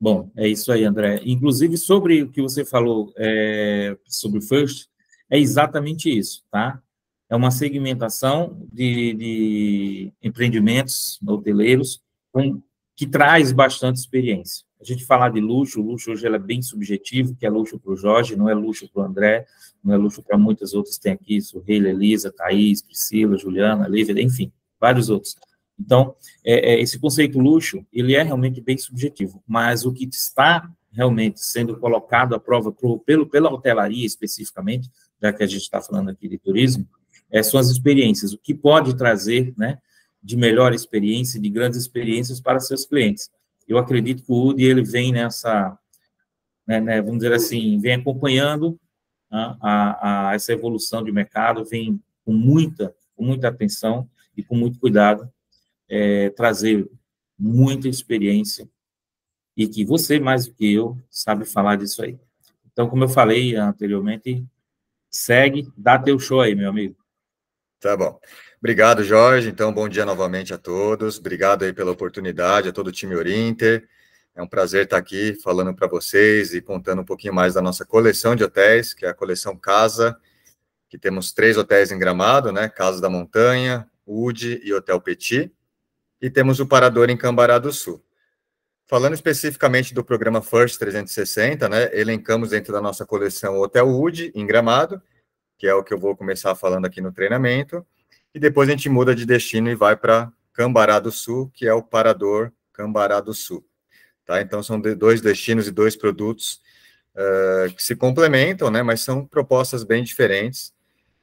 Bom, é isso aí, André. Inclusive, sobre o que você falou é, sobre o First, é exatamente isso, tá? É uma segmentação de, de empreendimentos hoteleiros com, que traz bastante experiência. A gente falar de luxo, o luxo hoje é bem subjetivo, que é luxo para o Jorge, não é luxo para o André, não é luxo para muitas outras tem aqui, Sorreira, Elisa, Thaís, Priscila, Juliana, Lívia, enfim, vários outros. Então, é, é, esse conceito luxo, ele é realmente bem subjetivo, mas o que está realmente sendo colocado à prova pro, pelo, pela hotelaria especificamente, já que a gente está falando aqui de turismo, é, são as experiências, o que pode trazer né, de melhor experiência, de grandes experiências para seus clientes. Eu acredito que o UD, ele vem nessa, né, né, vamos dizer assim, vem acompanhando a, né, a, a essa evolução de mercado, vem com muita, com muita atenção e com muito cuidado é, trazer muita experiência e que você, mais do que eu, sabe falar disso aí. Então, como eu falei anteriormente, segue, dá teu show aí, meu amigo. Tá bom. Obrigado, Jorge. Então, bom dia novamente a todos. Obrigado aí pela oportunidade, a todo o time Orinter. É um prazer estar aqui falando para vocês e contando um pouquinho mais da nossa coleção de hotéis, que é a coleção Casa, que temos três hotéis em Gramado, né? Casa da Montanha, Ude e Hotel Petit e temos o Parador em Cambará do Sul. Falando especificamente do programa First 360, né, elencamos dentro da nossa coleção o Hotel Wood, em Gramado, que é o que eu vou começar falando aqui no treinamento, e depois a gente muda de destino e vai para Cambará do Sul, que é o Parador Cambará do Sul. Tá? Então, são dois destinos e dois produtos uh, que se complementam, né, mas são propostas bem diferentes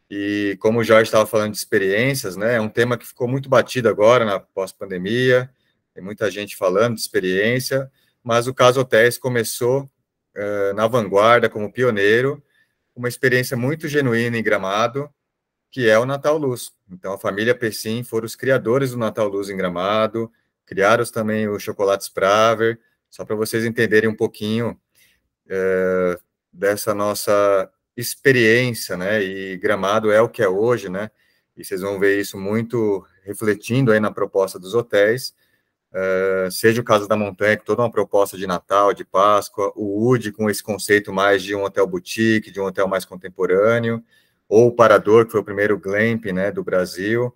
e como o Jorge estava falando de experiências, né, é um tema que ficou muito batido agora na pós-pandemia, tem muita gente falando de experiência, mas o caso Hotéis começou uh, na vanguarda, como pioneiro, uma experiência muito genuína em Gramado, que é o Natal Luz. Então, a família Pessim foram os criadores do Natal Luz em Gramado, criaram também o Chocolate Spraver, só para vocês entenderem um pouquinho uh, dessa nossa experiência, né? E Gramado é o que é hoje, né? E vocês vão ver isso muito refletindo aí na proposta dos hotéis, uh, seja o caso da Montanha, que toda uma proposta de Natal, de Páscoa, o UD com esse conceito mais de um hotel boutique, de um hotel mais contemporâneo, ou o Parador, que foi o primeiro glamping, né, do Brasil,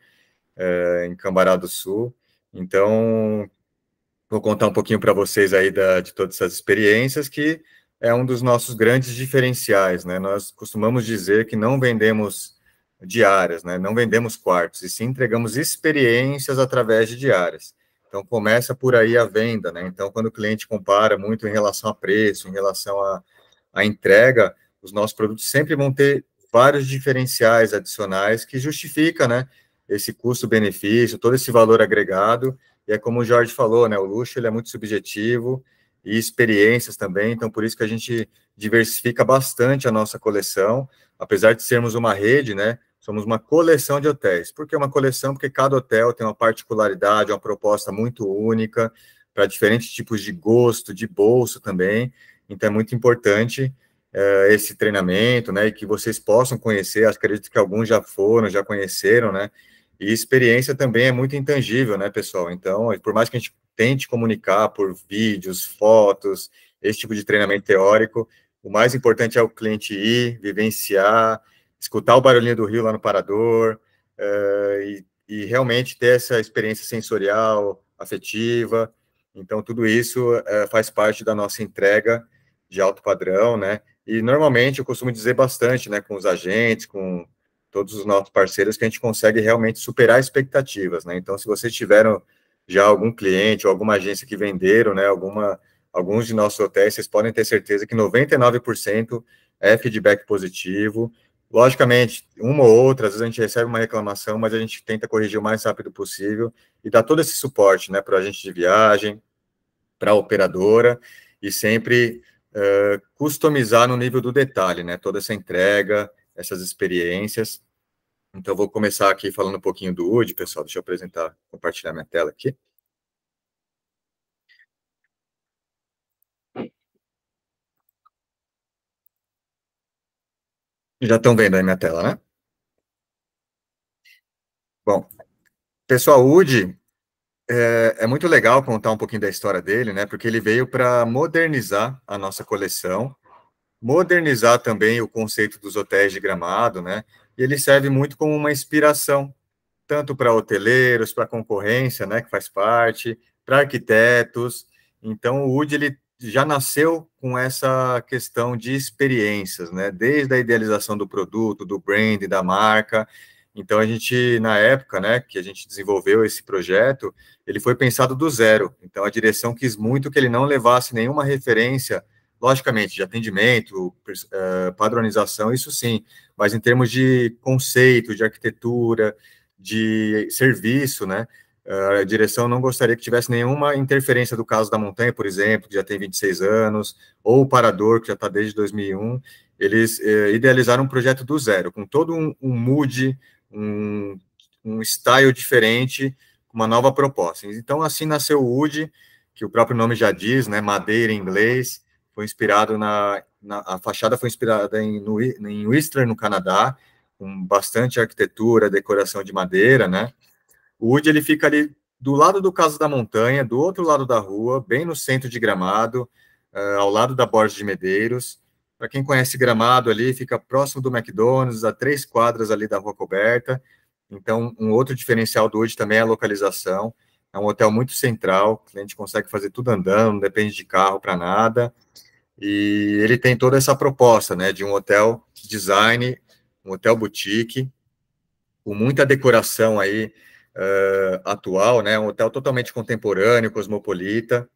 uh, em Cambará do Sul. Então, vou contar um pouquinho para vocês aí da, de todas essas experiências que é um dos nossos grandes diferenciais, né? Nós costumamos dizer que não vendemos diárias, né? Não vendemos quartos, e sim entregamos experiências através de diárias. Então começa por aí a venda, né? Então quando o cliente compara muito em relação a preço, em relação a, a entrega, os nossos produtos sempre vão ter vários diferenciais adicionais que justifica, né? Esse custo-benefício, todo esse valor agregado. E é como o Jorge falou, né? O luxo ele é muito subjetivo e experiências também. Então, por isso que a gente diversifica bastante a nossa coleção, apesar de sermos uma rede, né? Somos uma coleção de hotéis. Por que uma coleção? Porque cada hotel tem uma particularidade, uma proposta muito única para diferentes tipos de gosto, de bolso também. Então é muito importante uh, esse treinamento, né? E que vocês possam conhecer. Acredito que alguns já foram, já conheceram, né? E experiência também é muito intangível, né, pessoal? Então, por mais que a gente tente comunicar por vídeos, fotos, esse tipo de treinamento teórico, o mais importante é o cliente ir, vivenciar, escutar o barulhinho do rio lá no parador uh, e, e, realmente ter essa experiência sensorial, afetiva. Então, tudo isso uh, faz parte da nossa entrega de alto padrão, né? E normalmente eu costumo dizer bastante, né, com os agentes, com todos os nossos parceiros que a gente consegue realmente superar expectativas, né? Então, se vocês tiveram já algum cliente ou alguma agência que venderam, né, alguma, alguns de nossos hotéis, vocês podem ter certeza que 99% é feedback positivo. Logicamente, uma ou outra, às vezes a gente recebe uma reclamação, mas a gente tenta corrigir o mais rápido possível e dá todo esse suporte, né, para o agente de viagem, para a operadora e sempre uh, customizar no nível do detalhe, né, toda essa entrega, essas experiências. Então, vou começar aqui falando um pouquinho do UD, pessoal. Deixa eu apresentar, compartilhar minha tela aqui. Já estão vendo aí minha tela, né? Bom, pessoal, o UD é, é, muito legal contar um pouquinho da história dele, né? Porque ele veio para modernizar a nossa coleção modernizar também o conceito dos hotéis de gramado, né? E ele serve muito como uma inspiração, tanto para hoteleiros, para concorrência, né, que faz parte, para arquitetos. Então, o UD ele já nasceu com essa questão de experiências, né? Desde a idealização do produto, do brand, da marca. Então a gente na época, né, que a gente desenvolveu esse projeto, ele foi pensado do zero. Então a direção quis muito que ele não levasse nenhuma referência logicamente, de atendimento, eh, padronização, isso sim, mas em termos de conceito, de arquitetura, de serviço, né? Eh, a direção não gostaria que tivesse nenhuma interferência do caso da Montanha, por exemplo, que já tem 26 anos, ou o Parador, que já está desde 2001. Eles eh, idealizaram um projeto do zero, com todo um, um mood, um, um style diferente, uma nova proposta. Então, assim nasceu o UD, que o próprio nome já diz, né? Madeira em inglês, foi inspirado na, na a fachada foi inspirada em, no, em Whistler, no Canadá, com bastante arquitetura, decoração de madeira, né? O Wood ele fica ali do lado do Caso da Montanha, do outro lado da rua, bem no centro de Gramado, uh, ao lado da Borges de Medeiros. Para quem conhece Gramado ali, fica próximo do McDonald's, a três quadras ali da Rua Coberta. Então, um outro diferencial do Wood também é a localização. É um hotel muito central, a gente consegue fazer tudo andando, não depende de carro para nada. E ele tem toda essa proposta, né, de um hotel design, um hotel boutique, com muita decoração aí uh, atual, né, um hotel totalmente contemporâneo, cosmopolita.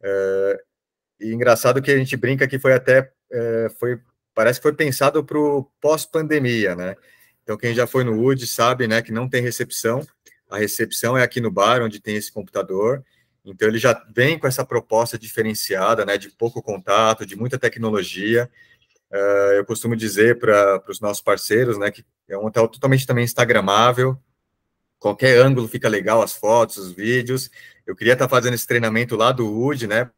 Uh, e engraçado que a gente brinca que foi até uh, foi parece que foi pensado para o pós-pandemia, né? Então quem já foi no UD sabe, né, que não tem recepção. A recepção é aqui no bar onde tem esse computador então ele já vem com essa proposta diferenciada, né, de pouco contato, de muita tecnologia. Uh, eu costumo dizer para os nossos parceiros, né, que é um hotel totalmente também instagramável. Qualquer ângulo fica legal, as fotos, os vídeos. Eu queria estar tá fazendo esse treinamento lá do UD, né?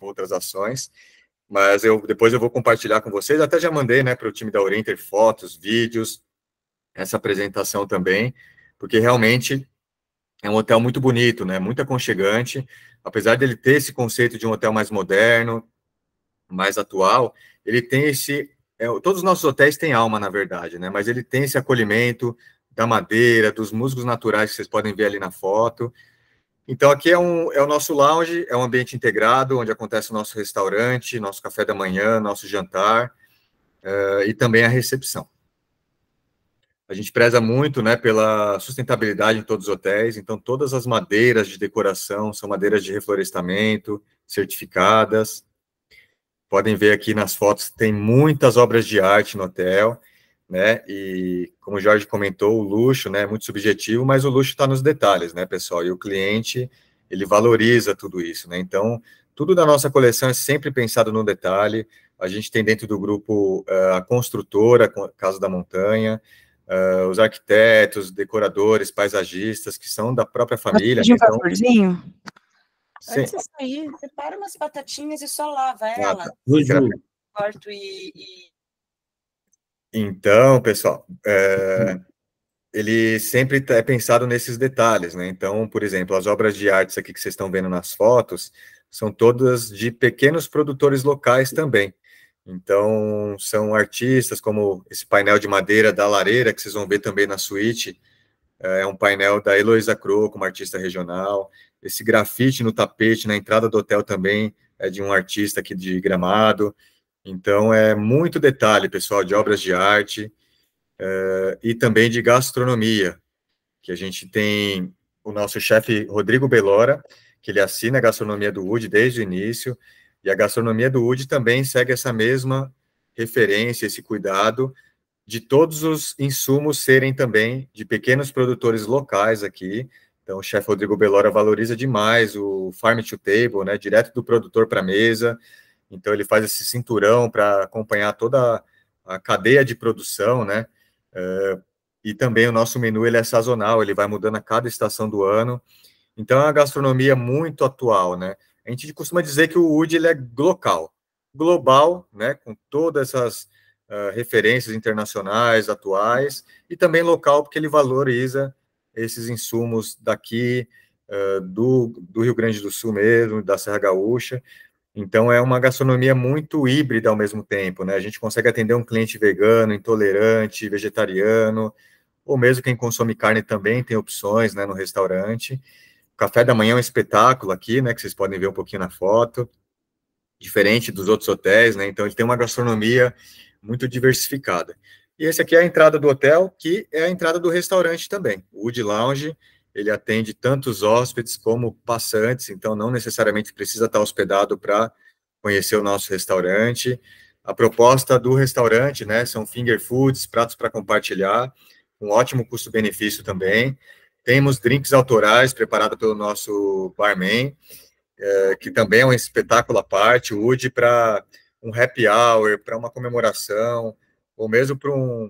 Outras ações mas eu depois eu vou compartilhar com vocês. Até já mandei, né, para o time da Orienter fotos, vídeos, essa apresentação também, porque realmente é um hotel muito bonito, né? Muito aconchegante, apesar dele ter esse conceito de um hotel mais moderno, mais atual, ele tem esse é, todos os nossos hotéis têm alma, na verdade, né? Mas ele tem esse acolhimento da madeira, dos musgos naturais que vocês podem ver ali na foto. Então, aqui é, um, é o nosso lounge, é um ambiente integrado, onde acontece o nosso restaurante, nosso café da manhã, nosso jantar uh, e também a recepção. A gente preza muito né, pela sustentabilidade em todos os hotéis, então todas as madeiras de decoração são madeiras de reflorestamento, certificadas. Podem ver aqui nas fotos, tem muitas obras de arte no hotel, né? E como o Jorge comentou, o luxo né, é muito subjetivo, mas o luxo está nos detalhes, né, pessoal? E o cliente ele valoriza tudo isso, né? Então, tudo da nossa coleção é sempre pensado no detalhe. A gente tem dentro do grupo eh, a construtora, a Casa da Montanha, uh, os arquitetos, decoradores, paisagistas, que são da própria família. Um então... Sim. Antes de sair, separa umas batatinhas e só lava ah, ela. ah, tá. e, e, Então, pessoal, é... Hum. ele sempre tá, é pensado nesses detalhes, né? Então, por exemplo, as obras de artes aqui que vocês estão vendo nas fotos são todas de pequenos produtores locais também. Então, são artistas como esse painel de madeira da Lareira, que vocês vão ver também na suíte, é, é um painel da Heloísa Croco, como artista regional. Esse grafite no tapete na entrada do hotel também é de um artista aqui de Gramado. Então, é muito detalhe, pessoal, de obras de arte é, e também de gastronomia, que a gente tem o nosso chefe Rodrigo Belora, que ele assina a gastronomia do Wood desde o início, e a gastronomia do UD também segue essa mesma referência, esse cuidado de todos os insumos serem também de pequenos produtores locais aqui. Então, o chefe Rodrigo Belora valoriza demais o farm to table, né, direto do produtor para a mesa. Então, ele faz esse cinturão para acompanhar toda a cadeia de produção, né? Uh, e também o nosso menu ele é sazonal, ele vai mudando a cada estação do ano. Então, é uma gastronomia muito atual, né? A gente costuma dizer que o UD ele é global, global, né, com todas essas uh, referências internacionais atuais e também local, porque ele valoriza esses insumos daqui, uh, do, do Rio Grande do Sul mesmo, da Serra Gaúcha. Então é uma gastronomia muito híbrida ao mesmo tempo, né? A gente consegue atender um cliente vegano, intolerante, vegetariano, ou mesmo quem consome carne também tem opções, né, no restaurante café da manhã é um espetáculo aqui, né? Que vocês podem ver um pouquinho na foto. Diferente dos outros hotéis, né? Então, ele tem uma gastronomia muito diversificada. E esse aqui é a entrada do hotel, que é a entrada do restaurante também. O Wood Lounge, ele atende tanto os hóspedes como passantes, então não necessariamente precisa estar hospedado para conhecer o nosso restaurante. A proposta do restaurante, né, são finger foods, pratos para compartilhar, um ótimo custo-benefício também. Temos drinks autorais preparado pelo nosso barman, é, que também é um espetáculo à parte, Wood para um happy hour, para uma comemoração, ou mesmo para um,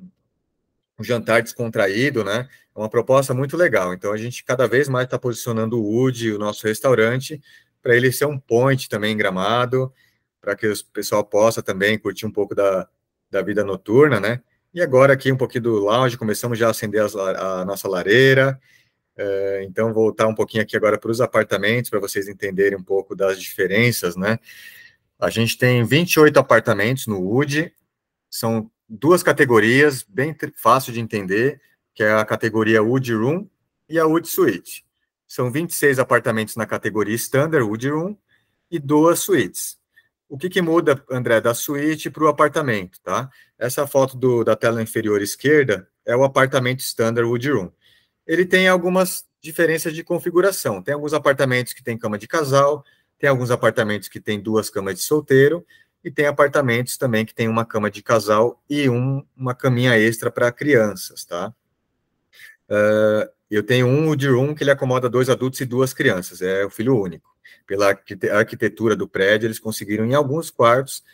um, jantar descontraído, né? É uma proposta muito legal. Então a gente cada vez mais está posicionando o Wood, o nosso restaurante, para ele ser um point também em Gramado, para que o pessoal possa também curtir um pouco da, da vida noturna, né? E agora aqui um pouquinho do lounge, começamos já a acender as, a nossa lareira, é, então, voltar um pouquinho aqui agora para os apartamentos, para vocês entenderem um pouco das diferenças, né? A gente tem 28 apartamentos no UD, são duas categorias bem fácil de entender, que é a categoria Wood Room e a Wood Suite. São 26 apartamentos na categoria Standard Wood Room e duas suítes. O que, que muda, André, da suíte para o apartamento, tá? Essa foto do, da tela inferior esquerda é o apartamento Standard Wood Room ele tem algumas diferenças de configuração. Tem alguns apartamentos que tem cama de casal, tem alguns apartamentos que tem duas camas de solteiro, e tem apartamentos também que tem uma cama de casal e um, uma caminha extra para crianças, tá? Uh, eu tenho um de room que ele acomoda dois adultos e duas crianças, é o filho único. Pela arquitetura do prédio, eles conseguiram, em alguns quartos,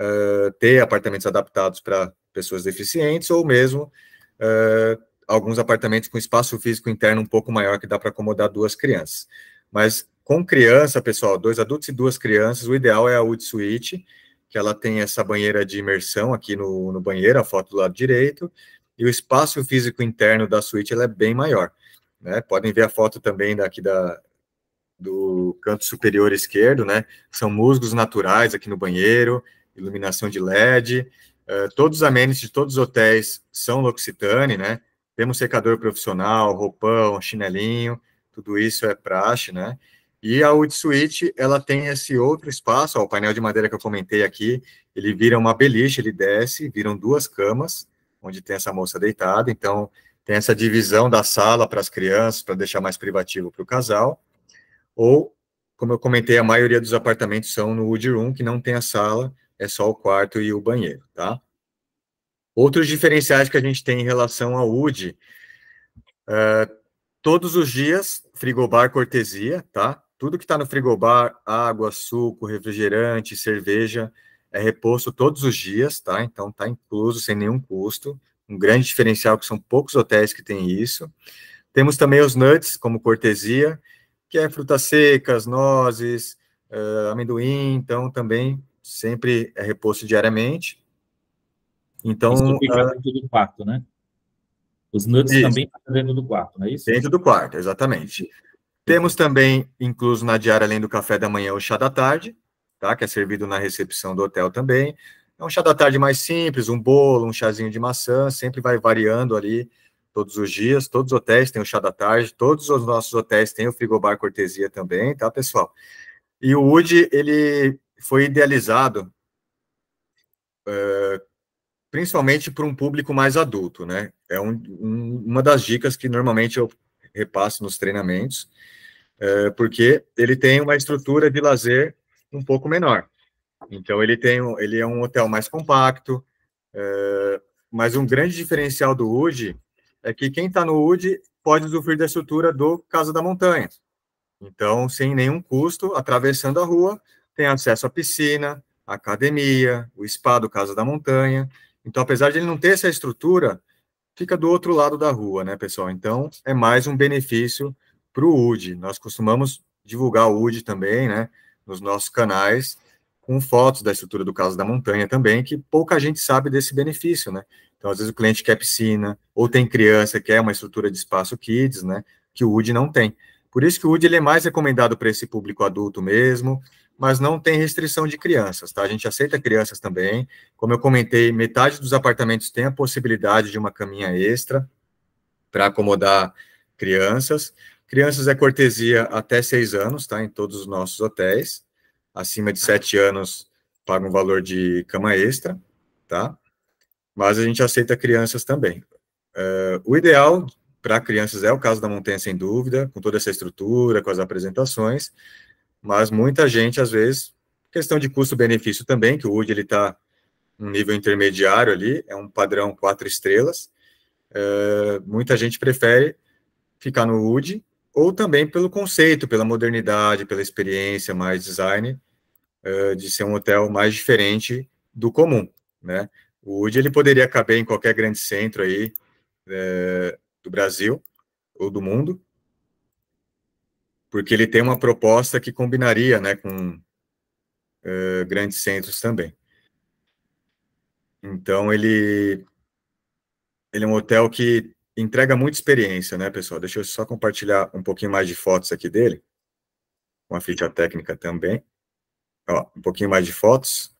uh, ter apartamentos adaptados para pessoas deficientes ou mesmo uh, alguns apartamentos com espaço físico interno um pouco maior, que dá para acomodar duas crianças. Mas com criança, pessoal, dois adultos e duas crianças, o ideal é a wood suite, que ela tem essa banheira de imersão aqui no, no banheiro, a foto do lado direito, e o espaço físico interno da suíte ela é bem maior. Né? Podem ver a foto também daqui da, do canto superior esquerdo, né? São musgos naturais aqui no banheiro, iluminação de LED, uh, todos os amenities de todos os hotéis são L'Occitane, né? Temos secador profissional, roupão, chinelinho, tudo isso é praxe, né? E a wood suite ela tem esse outro espaço, ó, o painel de madeira que eu comentei aqui, ele vira uma beliche, ele desce, viram duas camas, onde tem essa moça deitada, então tem essa divisão da sala para as crianças, para deixar mais privativo para o casal, ou, como eu comentei, a maioria dos apartamentos são no Wood Room, que não tem a sala, é só o quarto e o banheiro, tá? Outros diferenciais que a gente tem em relação à UD, uh, é, todos os dias, frigobar cortesia, tá? Tudo que está no frigobar, água, suco, refrigerante, cerveja, é reposto todos os dias, tá? Então está incluso sem nenhum custo. Um grande diferencial que são poucos hotéis que têm isso. Temos também os nuts como cortesia, que é frutas secas, nozes, uh, amendoim, então também sempre é reposto diariamente. Então. Isso fica ah, dentro do quarto, né? Os nuts isso. também ficam dentro do quarto, não é isso? Dentro do quarto, exatamente. Temos também incluso na diária, além do café da manhã, o chá da tarde, tá? Que é servido na recepção do hotel também. É um chá da tarde mais simples, um bolo, um chazinho de maçã, sempre vai variando ali todos os dias. Todos os hotéis têm o chá da tarde, todos os nossos hotéis têm o frigobar cortesia também, tá, pessoal? E o UD, ele foi idealizado uh, principalmente para um público mais adulto, né? É um, um, uma das dicas que normalmente eu repasso nos treinamentos, é, porque ele tem uma estrutura de lazer um pouco menor. Então ele tem, ele é um hotel mais compacto, é, mas um grande diferencial do UD é que quem está no UD pode usufruir da estrutura do Casa da Montanha. Então, sem nenhum custo, atravessando a rua, tem acesso à piscina, à academia, o spa do Casa da Montanha, então, apesar de ele não ter essa estrutura, fica do outro lado da rua, né, pessoal? Então, é mais um benefício para o UD. Nós costumamos divulgar o UD também, né, nos nossos canais, com fotos da estrutura do caso da montanha também, que pouca gente sabe desse benefício, né? Então, às vezes o cliente quer piscina, ou tem criança que quer uma estrutura de espaço kids, né, que o UD não tem. Por isso que o UD ele é mais recomendado para esse público adulto mesmo, mas não tem restrição de crianças, tá? A gente aceita crianças também. Como eu comentei, metade dos apartamentos tem a possibilidade de uma caminha extra para acomodar crianças. Crianças é cortesia até seis anos, tá? Em todos os nossos hotéis. Acima de sete anos paga um valor de cama extra, tá? Mas a gente aceita crianças também. Uh, o ideal para crianças é o caso da montanha, sem dúvida, com toda essa estrutura, com as apresentações, mas muita gente, às vezes, questão de custo-benefício também, que o UD está um nível intermediário ali, é um padrão quatro estrelas. É, muita gente prefere ficar no UD, ou também pelo conceito, pela modernidade, pela experiência mais design, é, de ser um hotel mais diferente do comum, né? O UD, ele poderia caber em qualquer grande centro aí é, do Brasil ou do mundo, porque ele tem uma proposta que combinaria né, com uh, grandes centros também. Então, ele, ele é um hotel que entrega muita experiência, né, pessoal? Deixa eu só compartilhar um pouquinho mais de fotos aqui dele, com a ficha técnica também. Ó, um pouquinho mais de fotos.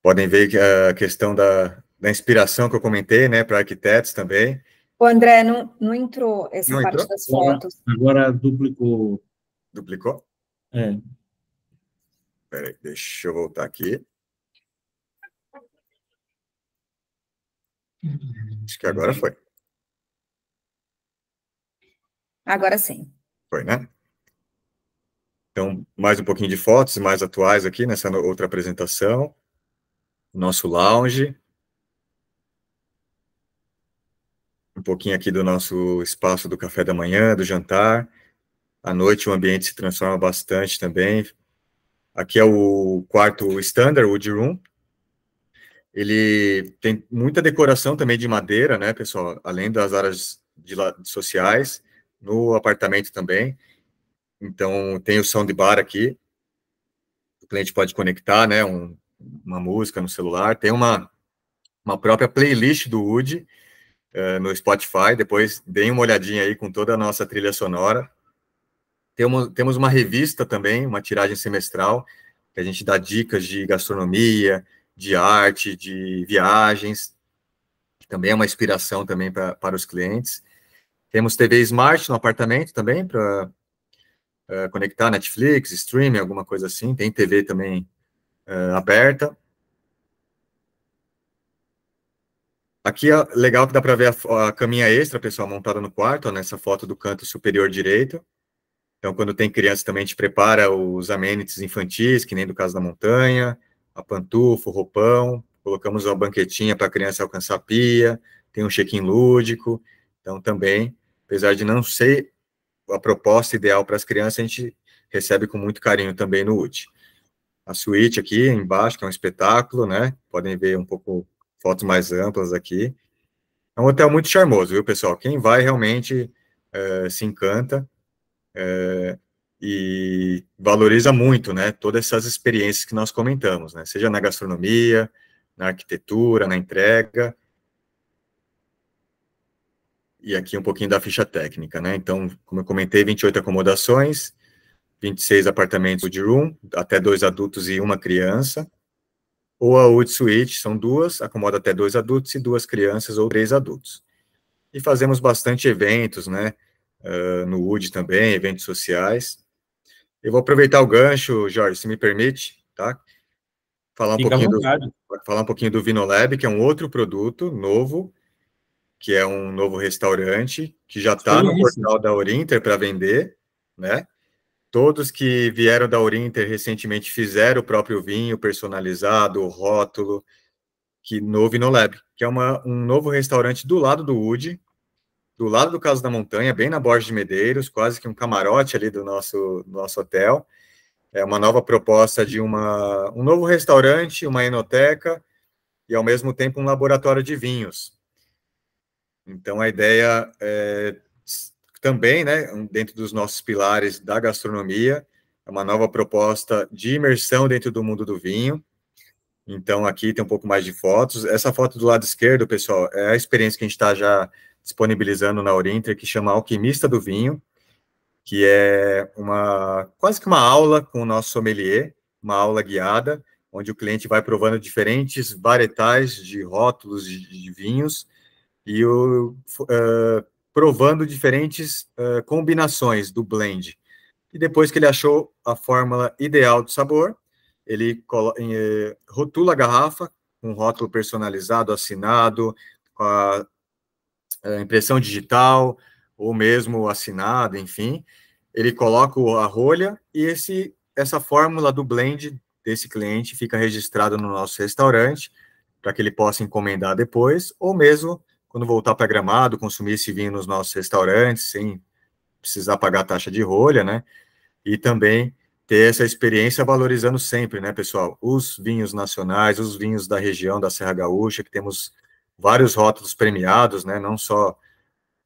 Podem ver a questão da, da inspiração que eu comentei, né, para arquitetos também. O André não, não entrou essa não parte entrou? das fotos. Agora, duplicou. Duplicou? É. aí, deixa eu voltar aqui. Acho que agora foi. Agora sim. Foi, né? Então, mais um pouquinho de fotos mais atuais aqui nessa outra apresentação. Nosso lounge. um pouquinho aqui do nosso espaço do café da manhã, do jantar. À noite o ambiente se transforma bastante também. Aqui é o quarto standard, wood room. Ele tem muita decoração também de madeira, né, pessoal? Além das áreas de, de sociais, no apartamento também. Então, tem o soundbar aqui. O cliente pode conectar, né, um, uma música no celular. Tem uma, uma própria playlist do Wood, eh, no Spotify. Depois deem uma olhadinha aí com toda a nossa trilha sonora. Temos, temos uma revista também, uma tiragem semestral, que a gente dá dicas de gastronomia, de arte, de viagens. Também é uma inspiração também pra, para os clientes. Temos TV Smart no apartamento também para uh, eh, conectar Netflix, streaming, alguma coisa assim. Tem TV também uh, aberta. Aqui é legal que dá para ver a, a, caminha extra, pessoal, montada no quarto, ó, nessa foto do canto superior direito. Então, quando tem criança, também a gente prepara os amenities infantis, que nem do caso da montanha, a pantufa, o roupão, colocamos uma banquetinha para a criança alcançar a pia, tem um check-in lúdico. Então, também, apesar de não ser a proposta ideal para as crianças, a gente recebe com muito carinho também no UT. A suíte aqui embaixo, que é um espetáculo, né? Podem ver um pouco fotos mais amplas aqui. É um hotel muito charmoso, viu, pessoal? Quem vai realmente é, se encanta é, e valoriza muito, né? Todas essas experiências que nós comentamos, né? Seja na gastronomia, na arquitetura, na entrega. E aqui um pouquinho da ficha técnica, né? Então, como eu comentei, 28 acomodações, 26 apartamentos de room, até dois adultos e uma criança ou a UD Suite, são duas, acomoda até dois adultos e duas crianças ou três adultos. E fazemos bastante eventos, né, uh, no UD também, eventos sociais. Eu vou aproveitar o gancho, Jorge, se me permite, tá? Falar um, pouquinho do, falar um pouquinho do Vinolab, que é um outro produto novo, que é um novo restaurante, que já está no isso. portal da Orinter para vender, né? Todos que vieram da Orinter recentemente fizeram o próprio vinho personalizado, o rótulo, que no Vinolab, que é uma, um novo restaurante do lado do Wood, do lado do Caso da Montanha, bem na Borja de Medeiros, quase que um camarote ali do nosso, nosso hotel. É uma nova proposta de uma, um novo restaurante, uma enoteca e, ao mesmo tempo, um laboratório de vinhos. Então, a ideia é também, né, dentro dos nossos pilares da gastronomia, é uma nova proposta de imersão dentro do mundo do vinho. Então, aqui tem um pouco mais de fotos. Essa foto do lado esquerdo, pessoal, é a experiência que a gente está já disponibilizando na Orinter, que chama Alquimista do Vinho, que é uma quase que uma aula com o nosso sommelier, uma aula guiada, onde o cliente vai provando diferentes varietais de rótulos de, de vinhos e o, uh, provando diferentes uh, combinações do blend. E depois que ele achou a fórmula ideal do sabor, ele eh, rotula a garrafa com um rótulo personalizado, assinado, com a eh, impressão digital, ou mesmo assinado, enfim. Ele coloca a rolha e esse, essa fórmula do blend desse cliente fica registrada no nosso restaurante, para que ele possa encomendar depois, ou mesmo quando voltar para Gramado, consumir esse vinho nos nossos restaurantes, sem precisar pagar taxa de rolha, né? E também ter essa experiência valorizando sempre, né, pessoal, os vinhos nacionais, os vinhos da região da Serra Gaúcha, que temos vários rótulos premiados, né, não só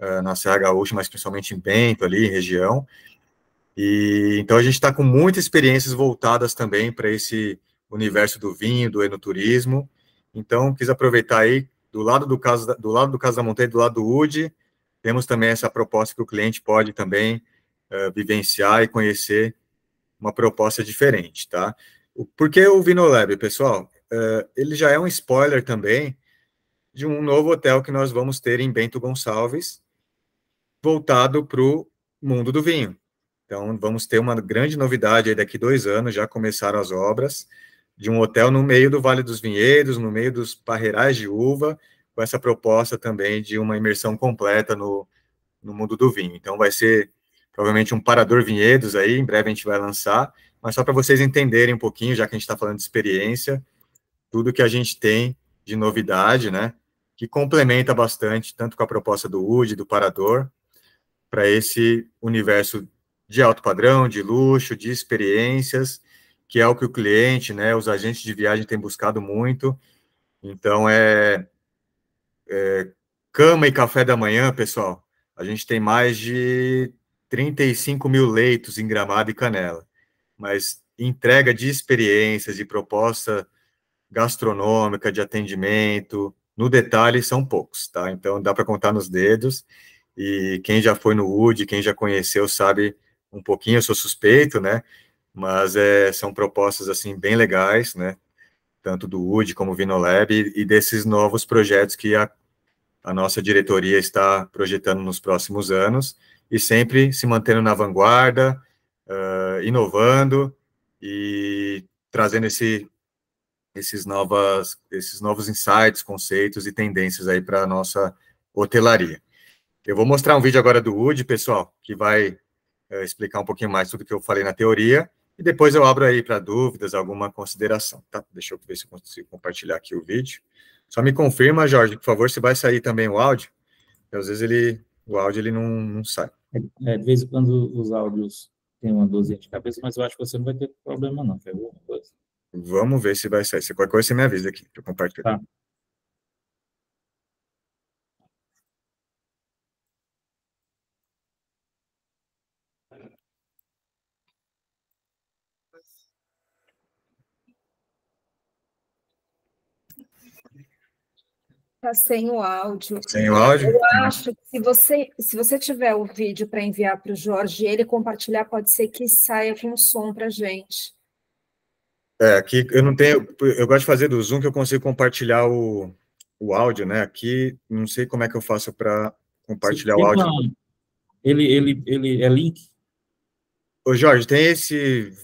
uh, na Serra Gaúcha, mas principalmente em Bento ali, região. E então a gente está com muitas experiências voltadas também para esse universo do vinho, do enoturismo. Então quis aproveitar aí do lado do caso da, do lado do caso da Montanha, do lado do UD, temos também essa proposta que o cliente pode também uh, vivenciar e conhecer uma proposta diferente, tá? Por que o Vinolab, pessoal? Uh, ele já é um spoiler também de um novo hotel que nós vamos ter em Bento Gonçalves, voltado para o mundo do vinho. Então, vamos ter uma grande novidade aí daqui dois anos, já começaram as obras, de um hotel no meio do Vale dos Vinhedos, no meio dos parreirais de uva, com essa proposta também de uma imersão completa no, no mundo do vinho. Então vai ser provavelmente um parador vinhedos aí, em breve a gente vai lançar, mas só para vocês entenderem um pouquinho, já que a gente está falando de experiência, tudo que a gente tem de novidade, né, que complementa bastante, tanto com a proposta do UD, do parador, para esse universo de alto padrão, de luxo, de experiências, que é o que o cliente, né, os agentes de viagem têm buscado muito. Então, é, é cama e café da manhã, pessoal. A gente tem mais de 35 mil leitos em Gramado e Canela, mas entrega de experiências e proposta gastronômica, de atendimento, no detalhe são poucos, tá? Então dá para contar nos dedos. E quem já foi no UD, quem já conheceu, sabe um pouquinho, eu sou suspeito, né? mas é, são propostas assim bem legais, né? Tanto do UD como Vinolab e, e desses novos projetos que a, a nossa diretoria está projetando nos próximos anos e sempre se mantendo na vanguarda, uh, inovando e trazendo esse, esses, novas, esses novos insights, conceitos e tendências aí para a nossa hotelaria. Eu vou mostrar um vídeo agora do UD, pessoal, que vai uh, explicar um pouquinho mais tudo que eu falei na teoria e depois eu abro aí para dúvidas, alguma consideração, tá? Deixa eu ver se eu consigo compartilhar aqui o vídeo. Só me confirma, Jorge, por favor, se vai sair também o áudio. Porque às vezes ele, o áudio ele não, não sai. É, de vez em quando os áudios têm uma dozinha de cabeça, mas eu acho que você não vai ter problema não, quer ver coisa? Vamos ver se vai sair. Se qualquer coisa você me avisa aqui, eu compartilho. Tá. está sem o áudio. Sem o áudio? Eu acho que se você, se você tiver o vídeo para enviar para o Jorge e ele compartilhar, pode ser que saia com som para gente. É, aqui eu não tenho. Eu gosto de fazer do Zoom que eu consigo compartilhar o, o áudio, né? Aqui não sei como é que eu faço para compartilhar Sim, o áudio. ele, ele, ele é link? Ô, Jorge, tem esse.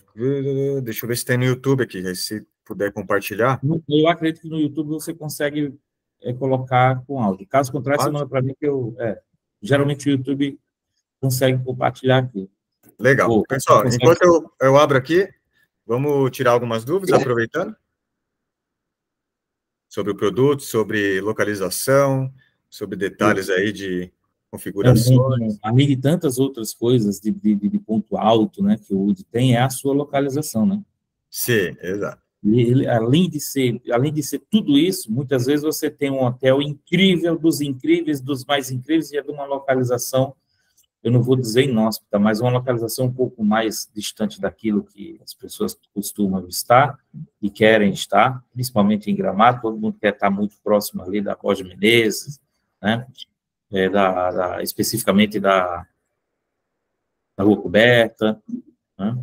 Deixa eu ver se tem no YouTube aqui, se puder compartilhar. Eu acredito que no YouTube você consegue é colocar com áudio. Caso contrário, você manda para mim que eu. É, geralmente o YouTube consegue compartilhar aqui. Legal. Ou, Pessoal, consegue... enquanto eu, eu abro aqui, vamos tirar algumas dúvidas, aproveitando. Sobre o produto, sobre localização, sobre detalhes aí de configurações. Além de tantas outras coisas de, de, de ponto alto, né, que o UD tem, é a sua localização, né? Sim, exato. E além, de ser, além de ser tudo isso, muitas vezes você tem um hotel incrível, dos incríveis, dos mais incríveis, e é de uma localização, eu não vou dizer inóspita, mas uma localização um pouco mais distante daquilo que as pessoas costumam estar e querem estar, principalmente em Gramado, todo mundo quer estar muito próximo ali da Roja Menezes, né? É, da, da, especificamente da, da Rua Coberta, né?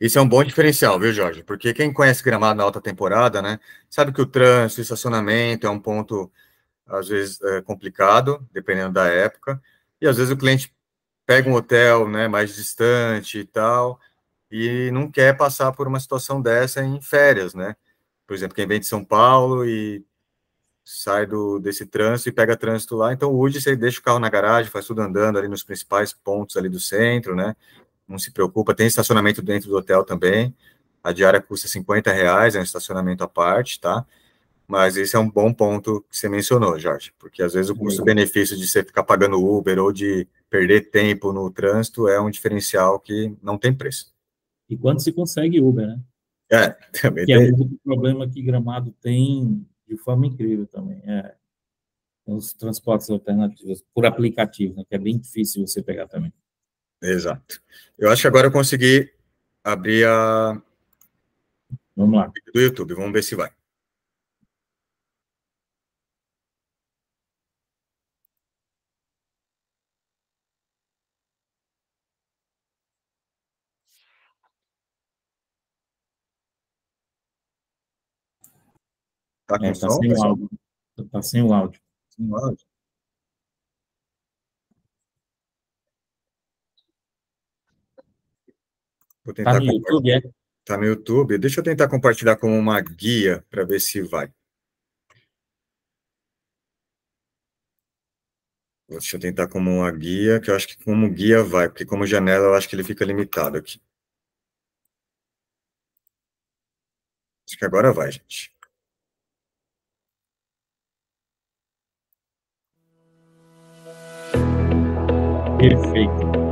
Isso é um bom diferencial, viu, Jorge? Porque quem conhece gramado na alta temporada, né, sabe que o trânsito, o estacionamento é um ponto, às vezes, é complicado, dependendo da época. E às vezes o cliente pega um hotel né, mais distante e tal, e não quer passar por uma situação dessa em férias, né? Por exemplo, quem vem de São Paulo e sai do, desse trânsito e pega trânsito lá. Então, o UD, você deixa o carro na garagem, faz tudo andando ali nos principais pontos ali do centro, né? não se preocupa, tem estacionamento dentro do hotel também, a diária custa 50 reais, é um estacionamento à parte, tá? Mas esse é um bom ponto que você mencionou, Jorge, porque às vezes o custo-benefício de você ficar pagando Uber ou de perder tempo no trânsito é um diferencial que não tem preço. E quando se consegue Uber, né? É, também que é tem. é um problema que Gramado tem de forma incrível também. É, os transportes alternativos por aplicativo, né, que é bem difícil você pegar também. Exato. Eu acho que agora eu consegui abrir a. Vamos lá. Do YouTube, vamos ver se vai. Tá com é, tá som, sem, áudio. Tá sem o áudio. Sem o áudio. Vou tá tentar tá no YouTube, é? Tá no YouTube. Deixa eu tentar compartilhar como uma guia para ver se vai. Deixa eu tentar como uma guia, que eu acho que como guia vai, porque como janela eu acho que ele fica limitado aqui. Acho que agora vai, gente. Perfeito.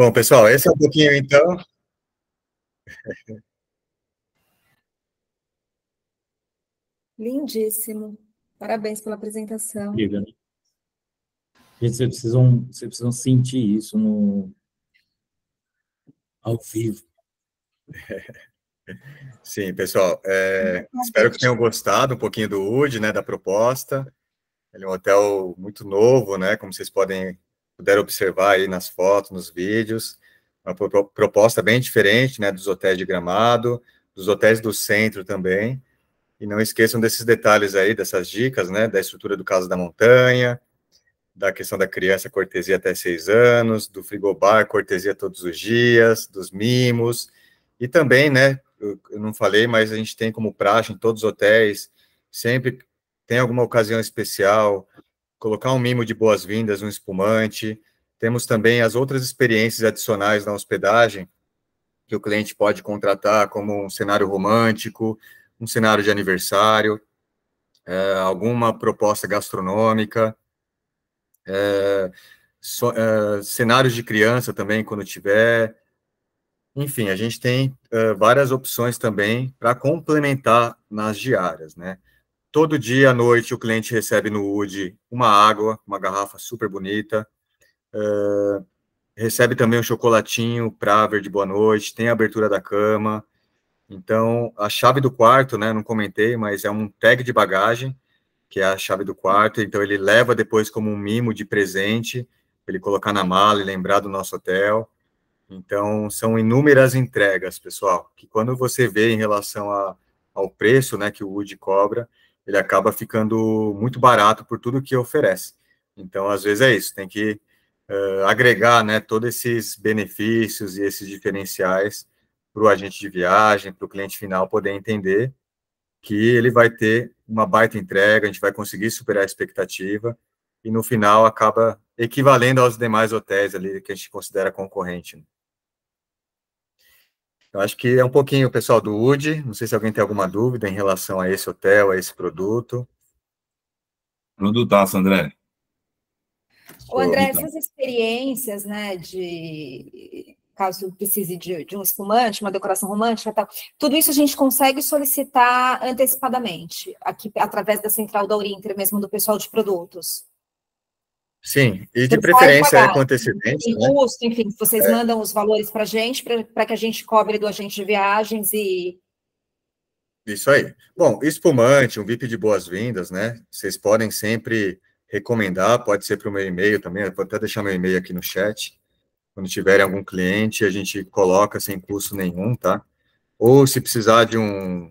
Bom, pessoal, esse é um pouquinho então. Lindíssimo. Parabéns pela apresentação. Né? Gente, vocês precisam, vocês precisam sentir isso no... ao vivo. Sim, pessoal. É, espero que tenham gostado um pouquinho do UD, né, da proposta. Ele é um hotel muito novo, né, como vocês podem puderam observar aí nas fotos, nos vídeos, uma proposta bem diferente, né, dos hotéis de Gramado, dos hotéis do centro também, e não esqueçam desses detalhes aí, dessas dicas, né, da estrutura do Casa da Montanha, da questão da criança cortesia até seis anos, do frigobar cortesia todos os dias, dos mimos, e também, né, eu, eu não falei, mas a gente tem como praxe em todos os hotéis, sempre tem alguma ocasião especial, colocar um mimo de boas-vindas, um espumante. Temos também as outras experiências adicionais na hospedagem que o cliente pode contratar, como um cenário romântico, um cenário de aniversário, é, alguma proposta gastronômica, é, so, é, cenários de criança também, quando tiver. Enfim, a gente tem é, várias opções também para complementar nas diárias, né? Todo dia à noite o cliente recebe no UD uma água, uma garrafa super bonita. Uh, recebe também um chocolatinho para de boa noite, tem a abertura da cama. Então, a chave do quarto, né, não comentei, mas é um tag de bagagem, que é a chave do quarto, então ele leva depois como um mimo de presente, ele colocar na mala e lembrar do nosso hotel. Então, são inúmeras entregas, pessoal, que quando você vê em relação a, ao preço, né, que o Wood cobra, ele acaba ficando muito barato por tudo que oferece. Então, às vezes é isso, tem que uh, agregar né, todos esses benefícios e esses diferenciais para o agente de viagem, para o cliente final poder entender que ele vai ter uma baita entrega, a gente vai conseguir superar a expectativa e no final acaba equivalendo aos demais hotéis ali que a gente considera concorrente. Né? Eu acho que é um pouquinho, pessoal, do UD. Não sei se alguém tem alguma dúvida em relação a esse hotel, a esse produto. Produtaço, André. Ô, André, então. essas experiências, né, de caso precise de, de um espumante, uma decoração romântica, tal, tudo isso a gente consegue solicitar antecipadamente, aqui através da central da Orinter, mesmo do pessoal de produtos. Sim, e de preferência é com antecedência. Em né? Custo, enfim, vocês é. mandam os valores para a gente, para que a gente cobre do agente de viagens e. Isso aí. Bom, espumante, um VIP de boas-vindas, né? Vocês podem sempre recomendar, pode ser para o meu e-mail também, eu vou até deixar meu e-mail aqui no chat. Quando tiverem algum cliente, a gente coloca sem custo nenhum, tá? Ou se precisar de um.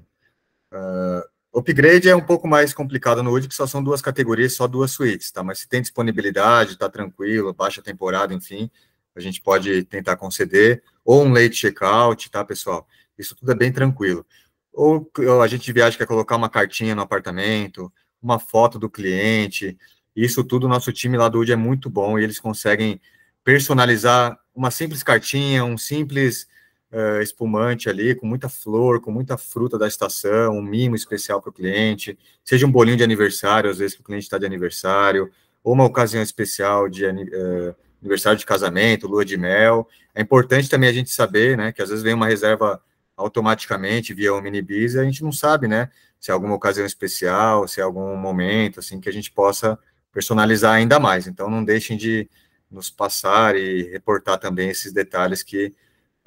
Uh, Upgrade é um pouco mais complicado no Wood, que só são duas categorias, só duas suítes, tá? Mas se tem disponibilidade, tá tranquilo, baixa temporada, enfim, a gente pode tentar conceder, ou um late check-out, tá, pessoal? Isso tudo é bem tranquilo. Ou a gente viaja quer colocar uma cartinha no apartamento, uma foto do cliente, isso tudo, nosso time lá do Wood é muito bom e eles conseguem personalizar uma simples cartinha, um simples uh, espumante ali, com muita flor, com muita fruta da estação, um mimo especial para o cliente, seja um bolinho de aniversário, às vezes que o cliente está de aniversário, ou uma ocasião especial de uh, aniversário de casamento, lua de mel. É importante também a gente saber, né, que às vezes vem uma reserva automaticamente via o um Minibis e a gente não sabe, né, se é alguma ocasião especial, se é algum momento, assim, que a gente possa personalizar ainda mais. Então, não deixem de nos passar e reportar também esses detalhes que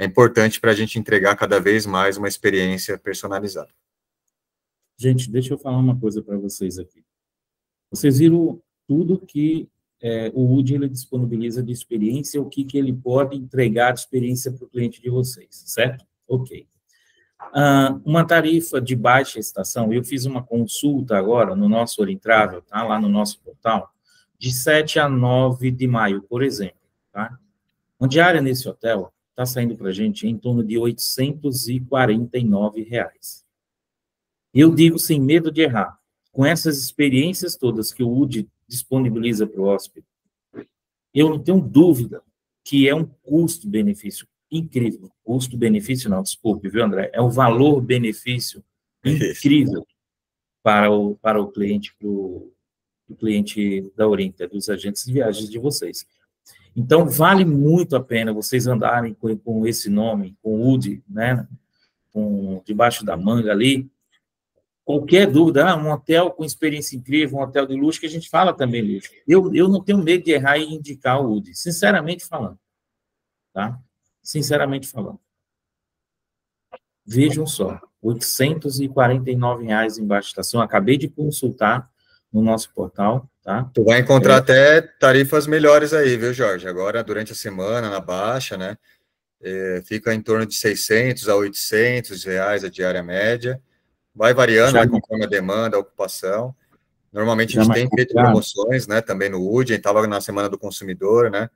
é importante para a gente entregar cada vez mais uma experiência personalizada. Gente, deixa eu falar uma coisa para vocês aqui. Vocês viram tudo que é, o UD ele disponibiliza de experiência, o que, que ele pode entregar de experiência para o cliente de vocês, certo? Ok. Uh, uma tarifa de baixa estação, eu fiz uma consulta agora no nosso Orientrável, tá? lá no nosso portal, de 7 a 9 de maio, por exemplo. Tá? Uma diária nesse hotel está saindo para a gente em torno de 849 reais. Eu digo sem medo de errar, com essas experiências todas que o UD disponibiliza para o hóspede, eu não tenho dúvida que é um custo-benefício incrível. Custo-benefício não, desculpe, viu, André? É um valor-benefício incrível para o, para o cliente, para o cliente da Orienta, dos agentes de viagens de vocês. Então, vale muito a pena vocês andarem com, com esse nome, com UD, né? Com, debaixo da manga ali. Qualquer dúvida, ah, um hotel com experiência incrível, um hotel de luxo, que a gente fala também luxo. Eu, eu não tenho medo de errar e indicar o UD, sinceramente falando. Tá? Sinceramente falando. Vejam só, R$ 849 reais embaixo da estação. Acabei de consultar no nosso portal Tá? Tu vai encontrar é. até tarifas melhores aí, viu, Jorge? Agora, durante a semana, na baixa, né? É, fica em torno de 600 a 800 reais a diária média. Vai variando, Já vai conforme a demanda, a ocupação. Normalmente a gente tem feito promoções, né? Também no UDI, a gente estava na Semana do Consumidor, né?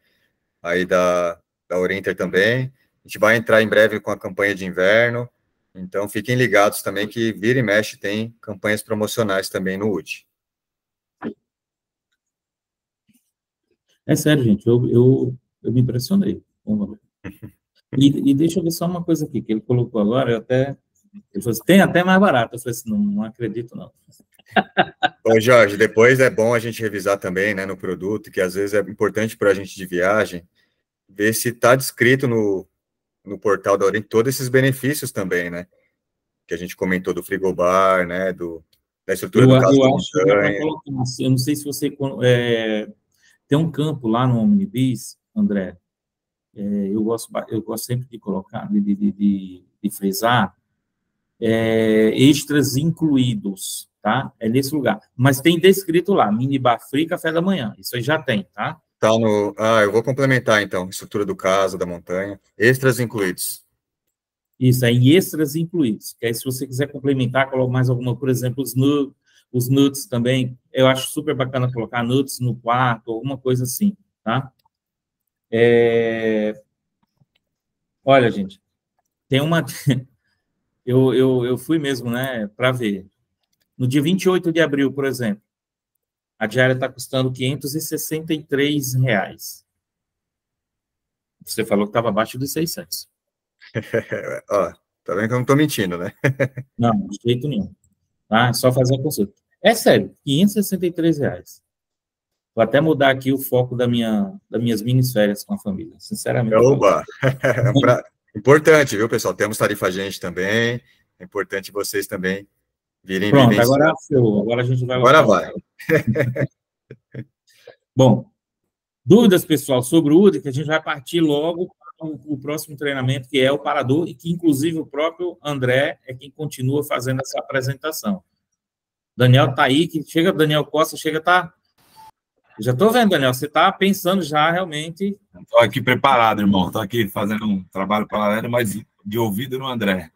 Aí da, da Orienter também. A gente vai entrar em breve com a campanha de inverno. Então, fiquem ligados também que vira e mexe tem campanhas promocionais também no UDI. É sério, gente, eu, eu, eu me impressionei. E, e, deixa eu ver só uma coisa aqui que ele colocou agora, eu até. Ele falou assim, tem até mais barato. Eu falei assim, não, não acredito, não. Bom, Jorge, depois é bom a gente revisar também né, no produto, que às vezes é importante para a gente de viagem, ver se está descrito no, no portal da Oriente todos esses benefícios também, né? Que a gente comentou do frigobar, né? Do, da estrutura eu, do caso eu, acho, eu, colocar, assim, eu não sei se você é, tem um campo lá no Omnibis, André, é, eu, gosto, eu gosto sempre de colocar, de, de, de, de frisar, é, extras incluídos, tá? É nesse lugar. Mas tem descrito lá, mini bar free, café da manhã. Isso aí já tem, tá? Tá no... Ah, eu vou complementar, então. Estrutura do casa, da montanha. Extras incluídos. Isso, aí extras incluídos. Que aí, se você quiser complementar, coloca mais alguma, por exemplo, os no os nudes também, eu acho super bacana colocar nudes no quarto, alguma coisa assim, tá? É... Olha, gente, tem uma. eu, eu, eu fui mesmo, né, para ver. No dia 28 de abril, por exemplo, a diária está custando 563 reais. Você falou que estava abaixo dos 600. Ó, tá vendo que eu não estou mentindo, né? não, de jeito nenhum. Tá? É só fazer a consulta. É sério, 563 reais. Vou até mudar aqui o foco da minha, das minhas minis férias com a família, sinceramente. Oba! É importante, viu, pessoal? Temos tarifa gente também. É importante vocês também virem Pronto, vivenciar. agora seu, agora a gente vai... Agora vai. Bom, dúvidas, pessoal, sobre o UD, que a gente vai partir logo para o, o próximo treinamento, que é o parador, e que, inclusive, o próprio André é quem continua fazendo essa apresentação. Daniel é. tá aí, que chega Daniel Costa, chega tá. Já tô vendo, Daniel, você tá pensando já realmente. Tô aqui preparado, irmão. Tô aqui fazendo um trabalho paralelo, mas de ouvido no André.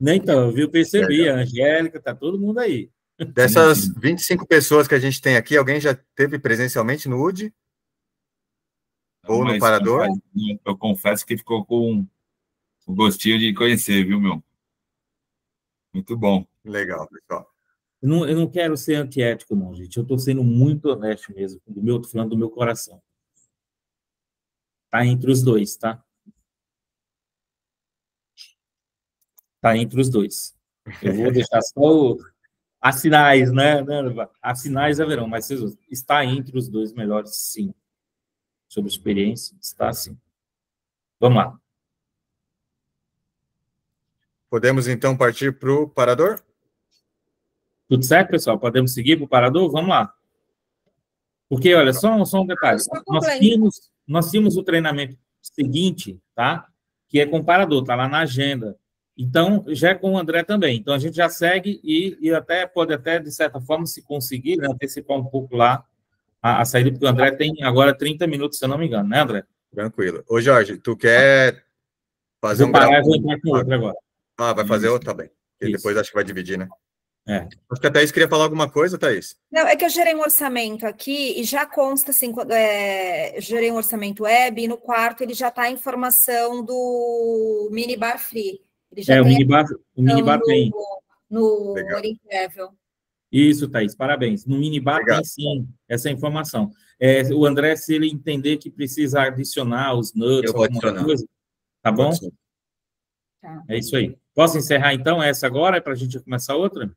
Nem então, viu? Percebi, a Angélica, tá todo mundo aí. Dessas 25 pessoas que a gente tem aqui, alguém já teve presencialmente no UD? Ou mas, no parador? Eu confesso que ficou com um gostinho de conhecer, viu, meu? Muito bom. Legal, pessoal. Eu não, eu não quero ser antiético, não, gente. Eu estou sendo muito honesto mesmo, do meu, falando do meu coração. Está entre os dois, tá? Está entre os dois. Eu vou deixar só o... as sinais, né? né as sinais haverão, mas está entre os dois melhores, sim. Sobre experiência, está sim. Vamos lá. Podemos então partir para o parador? Tudo certo, pessoal? Podemos seguir para o parador? Vamos lá. Porque, olha, só, só um detalhe. nós, tínhamos, nós tínhamos o treinamento seguinte, tá? Que é comparador, tá lá na agenda. Então, já é com o André também. Então, a gente já segue e, e até pode até, de certa forma, se conseguir, né, antecipar um pouco lá a, a, saída, porque o André tem agora 30 minutos, se eu não me engano, né, André? Tranquilo. Ô, Jorge, tu quer fazer vou um... Parar, grau... vou entrar com outro agora. Ah, vai fazer Isso. outro? Tá E depois acho que vai dividir, né? É. Acho que a Thaís queria falar alguma coisa, Thaís. Não, é que eu gerei um orçamento aqui e já consta assim, quando é, gerei um orçamento web e no quarto ele já está a informação do minibar free. é, o minibar, o minibar no, tem. No, no Incrível. Isso, Thaís, parabéns. No minibar Legal. tem sim essa informação. É, o André, se ele entender que precisa adicionar os nuts, eu alguma adicionar. coisa, tá bom? Tá. É isso aí. Posso encerrar então essa agora para a gente começar outra?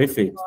Perfeito.